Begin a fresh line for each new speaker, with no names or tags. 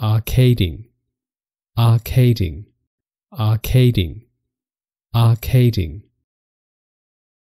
arcading,
arcading, arcading, arcading.